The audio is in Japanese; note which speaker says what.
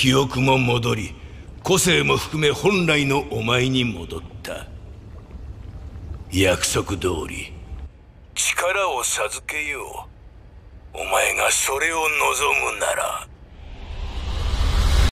Speaker 1: 記憶も戻り個性も含め本来のお前に戻った
Speaker 2: 約束通り力を授け
Speaker 3: ようお前がそれを望むなら